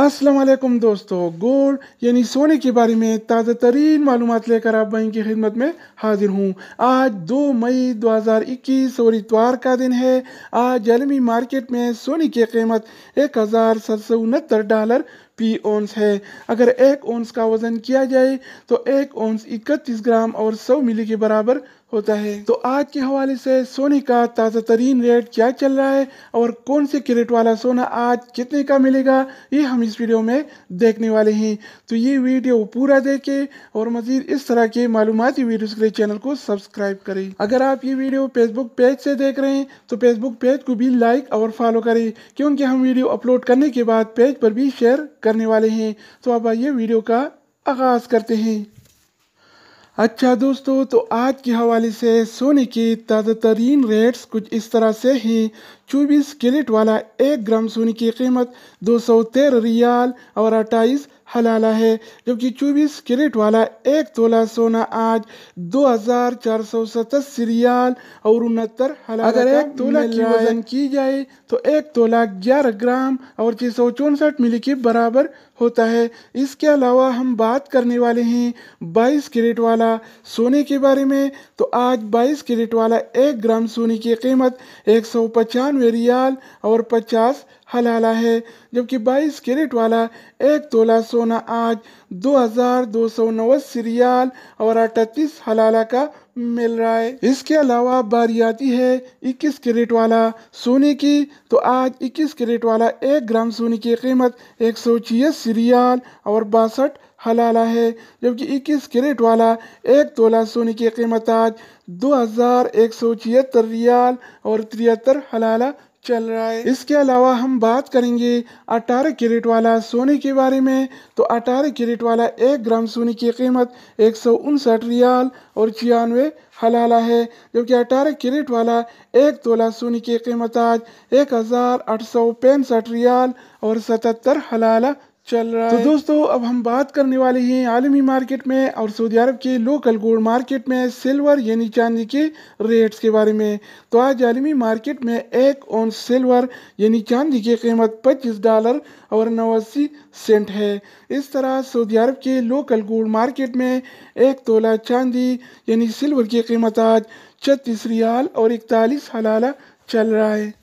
असलम दोस्तों गोल्ड यानी सोने के बारे में ताज़ा तरीन मालूम लेकर आप बैंक की खिदमत में हाजिर हूँ आज 2 मई 2021 और इतवार का दिन है आज आलमी मार्केट में सोने की कीमत एक हज़ार सात सौ उनहत्तर डॉलर पी ओंस है अगर एक ओंस का वज़न किया जाए तो एक ओंस इकतीस ग्राम और सौ मिली के बराबर होता है तो आज के हवाले से सोने का ताज़ा तरीन रेट क्या चल रहा है और कौन से क्रेट वाला सोना आज कितने का मिलेगा ये हम इस वीडियो में देखने वाले हैं तो ये वीडियो पूरा देखें और मज़ीद इस तरह के मालूमती वीडियोज़ के लिए चैनल को सब्सक्राइब करें अगर आप ये वीडियो फेसबुक पेज से देख रहे हैं तो फेसबुक पेज को भी लाइक और फॉलो करें क्योंकि हम वीडियो अपलोड करने के बाद पेज पर भी शेयर करने वाले हैं तो अब आइए वीडियो का आगाज़ करते हैं अच्छा दोस्तों तो आज के हवाले से सोने की ताज़ा तरीन रेट्स कुछ इस तरह से हैं चौबीस किलेट वाला एक ग्राम सोने की कीमत दो सौ तेरह रियाल और अट्ठाईस हलाला है जबकि 24 कैरेट वाला एक तोला सोना आज दो हजार चार सौ सतहत्तर और उनहत्तर अगर एक तोला की वजन की जाए तो एक तोला ग्यारह ग्राम और छः सौ चौसठ मिली के बराबर होता है इसके अलावा हम बात करने वाले हैं 22 कैरेट वाला सोने के बारे में तो आज 22 कैरेट वाला एक ग्राम सोने की कीमत एक सौ पचानवे रियाल और पचास हलाला है जबकि 22 कैरेट वाला एक तोला सोना आज दो हज़ार दो सौ नवासी रियाल और अठतीस हलाला का मिल रहा है इसके अलावा बारी आती है 21 कैरेट वाला सोने की तो आज 21 कैरेट वाला एक ग्राम सोने की कीमत एक सौ छियासी रियाल और बासठ हलाला है जबकि 21 कैरेट वाला एक तोला सोने की कीमत आज दो हज़ार एक सौ छिहत्तर रियाल और तिहत्तर हलाला चल रहा है इसके अलावा हम बात करेंगे अठारह कैरेट वाला सोने के बारे में तो अठारह कैरेट वाला एक ग्राम सोने की कीमत एक सौ उनसठ रियाल और छियानवे हलाला है जबकि अठारह कैरेट वाला एक तोला सोने की कीमत आज एक हजार आठ सौ पैंसठ रियाल और सतहत्तर हलाला चल रहा तो है तो दोस्तों अब हम बात करने वाले हैं आलमी मार्केट में और सऊदी अरब के लोकल गोल्ड मार्केट में सिल्वर यानी चांदी के रेट्स के बारे में तो आज आलमी मार्केट में एक ऑन सिल्वर यानी चांदी की कीमत 25 डॉलर और नवासी सेंट है इस तरह सऊदी अरब के लोकल गोल्ड मार्केट में एक तोला चांदी यानी सिल्वर की कीमत आज छत्तीस रियाल और इकतालीस हलाला चल रहा है